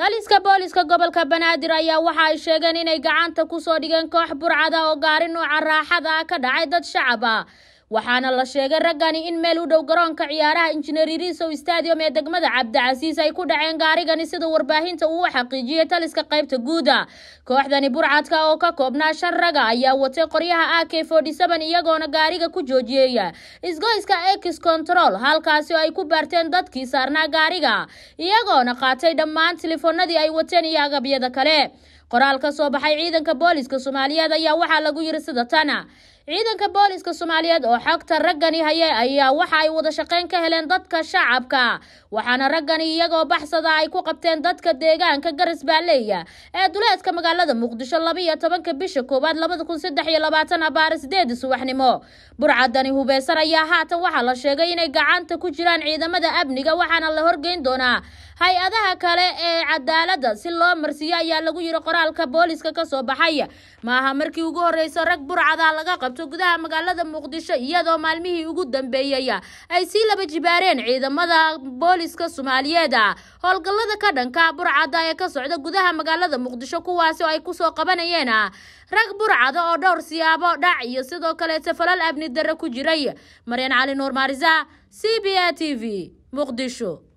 taliska booliska gobolka banaadir ayaa waxa ay sheegeen inay gacanta ku soo dhigeen koox burcada oo gaari nooca ah raaxada ah ka dhacay dad shacab ah waxaana la sheegay raggani in meel u dhow garoonka ciyaaraha injineeririsow stadium ee degmada cabdicasiis ay ku dhaceen gaarigani sida warbaahinta uu xaqiijiyey taliska qaybta guuda kooxdani burcadka oo ka koobnaa shan raga ayaa watay qoryaha a k iyagoona gaariga ku joojiyey isgoyska ex control halkaasi oo ay ku baarteen dadkii saarnaa gaariga iyagoona qaatay dhammaan telefoonadii ay wateen iyo agabyada kale qoraal ka soo baxay ciidanka booliska soomaaliyeed ayaa waxaa lagu yiri sida tana ciidanka booliska soomaaliyeed oo xogta raggani haya ayaa waxa ay wada shaqeyn ka heleen dadka shacabka waxaana raggani iyagoo baxsada ay ku qabteen dadka deegaanka garis baaleeya ee duleedka magaalada muqdisho labaiyo tobanka bisha koowaad labada kun saddex iyo labaatan abaar sideedii subaxnimo burcadani hubeysar ayaa haatan waxaa la sheegay inay gacanta ku jiraan ciidamada amniga waxaana la horgeyn doonaa hay-adaha kale ee cadaaladda si loo marsiiyo ayaa lagu yiri qoraalka booliska ka soo baxay maaha markii ugu horreysa rag burcadaa laga qabto gudaha magaalada muqdisho iyadoo maalmihii ugu dambeeyaya ay sii laba jibaareen ciidamada booliska soomaaliyeed ah. howlgallada ka dhanka burcada ee ka socda gudaha magaalada muqdisho kuwaasi oo ay kusoo qabanayeen rag burcada oo dhowr siyaabo dhac iyo sidoo kaleeta falal abni darre ku jiray maryan cali nuur maariza c b a t v muqdisho